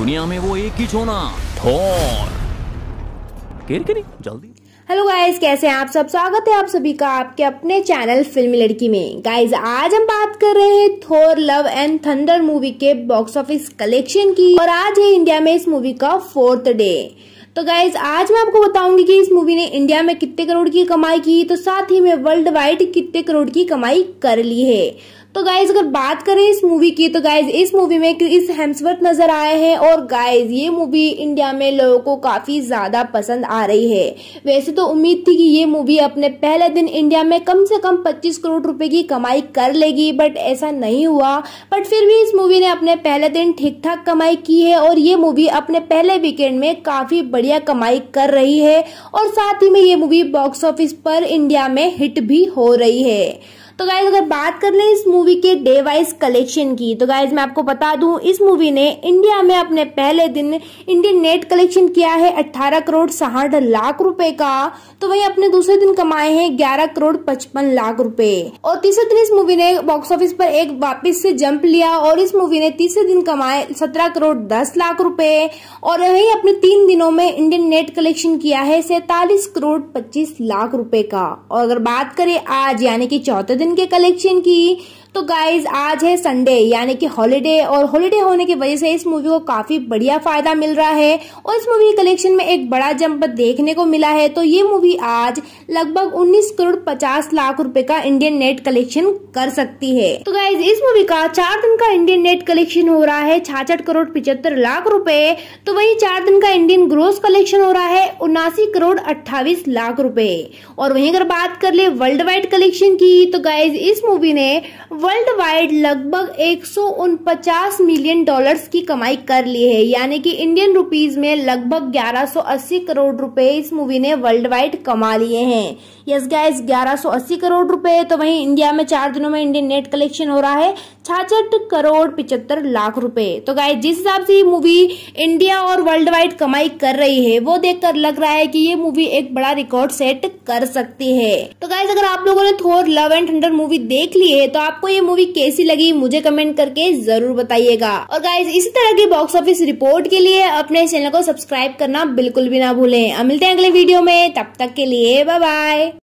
दुनिया में वो एक ही छोना थोर किरकिरी जल्दी हेलो गाइस कैसे हैं आप सब स्वागत है आप सभी का आपके अपने चैनल फिल्मी लड़की में गाइस आज हम बात कर रहे हैं Thor Love and Thunder movie के बॉक्स ऑफिस कलेक्शन की और आज है इंडिया में इस मूवी का फोर्थ डे तो गाइज आज मैं आपको बताऊंगी कि इस मूवी ने इंडिया में कितने करोड़ की कमाई की तो साथ ही में वर्ल्ड वाइड कितने करोड़ की कमाई कर ली है तो गाइज अगर बात करें इस मूवी की तो गाइज इस मूवी में क्रिस हेम्सवर्थ नजर आए हैं और गाइज ये मूवी इंडिया में लोगों को काफी ज्यादा पसंद आ रही है वैसे तो उम्मीद थी कि ये मूवी अपने पहले दिन इंडिया में कम से कम 25 करोड़ रुपए की कमाई कर लेगी बट ऐसा नहीं हुआ बट फिर भी इस मूवी ने अपने पहले दिन ठीक ठाक कमाई की है और ये मूवी अपने पहले वीकेंड में काफी बढ़िया कमाई कर रही है और साथ ही में ये मूवी बॉक्स ऑफिस पर इंडिया में हिट भी हो रही है तो गाइज अगर बात कर ले इस मूवी के डे वाइज कलेक्शन की तो गाइज मैं आपको बता दू इस मूवी ने इंडिया में अपने पहले दिन इंडियन नेट कलेक्शन किया है 18 करोड़ साठ लाख रुपए का तो वही अपने दूसरे दिन कमाए हैं 11 करोड़ पचपन लाख रुपए और तीसरे दिन इस मूवी ने बॉक्स ऑफिस पर एक वापिस से जंप लिया और इस मूवी ने तीसरे दिन कमाए सत्रह करोड़ दस लाख रूपए और वही अपने तीन दिनों में इंडियन नेट कलेक्शन किया है सैतालीस करोड़ पच्चीस लाख रूपए का और अगर बात करें आज यानी कि चौथे दिन दिन के कलेक्शन की तो गाइज आज है संडे यानी कि हॉलीडे और हॉलीडे होने की वजह से इस मूवी को काफी बढ़िया फायदा मिल रहा है और इस मूवी के कलेक्शन में एक बड़ा जंप देखने को मिला है तो ये मूवी आज लगभग 19 करोड़ 50 लाख रुपए का इंडियन नेट कलेक्शन कर सकती है तो गाइज इस मूवी का चार दिन का इंडियन नेट कलेक्शन हो रहा है छाछठ करोड़ पिछहत्तर लाख रूपए तो वही चार दिन का इंडियन ग्रोस कलेक्शन हो रहा है उनासी करोड़ अट्ठावी लाख रूपए और वही अगर बात कर ले वर्ल्ड वाइड कलेक्शन की तो गाइज इस मूवी ने वर्ल्ड वाइड लगभग एक मिलियन डॉलर्स की कमाई कर ली है यानी कि इंडियन रूपीज में लगभग 1180 करोड़ रुपए इस मूवी ने वर्ल्ड वाइड कमा लिए हैं यस गाइज 1180 करोड़ रुपए तो वहीं इंडिया में चार दिनों में इंडियन नेट कलेक्शन हो रहा है छाछठ करोड़ पिचहत्तर लाख रुपए तो गाय जिस हिसाब से ये मूवी इंडिया और वर्ल्ड वाइड कमाई कर रही है वो देखकर लग रहा है कि ये मूवी एक बड़ा रिकॉर्ड सेट कर सकती है तो गाइज अगर आप लोगों ने Thor Love and Wonder movie देख ली है तो आपको ये मूवी कैसी लगी मुझे कमेंट करके जरूर बताइएगा और गाइज इसी तरह की बॉक्स ऑफिस रिपोर्ट के लिए अपने चैनल को सब्सक्राइब करना बिल्कुल भी ना भूलें मिलते हैं अगले वीडियो में तब तक के लिए बाय बाय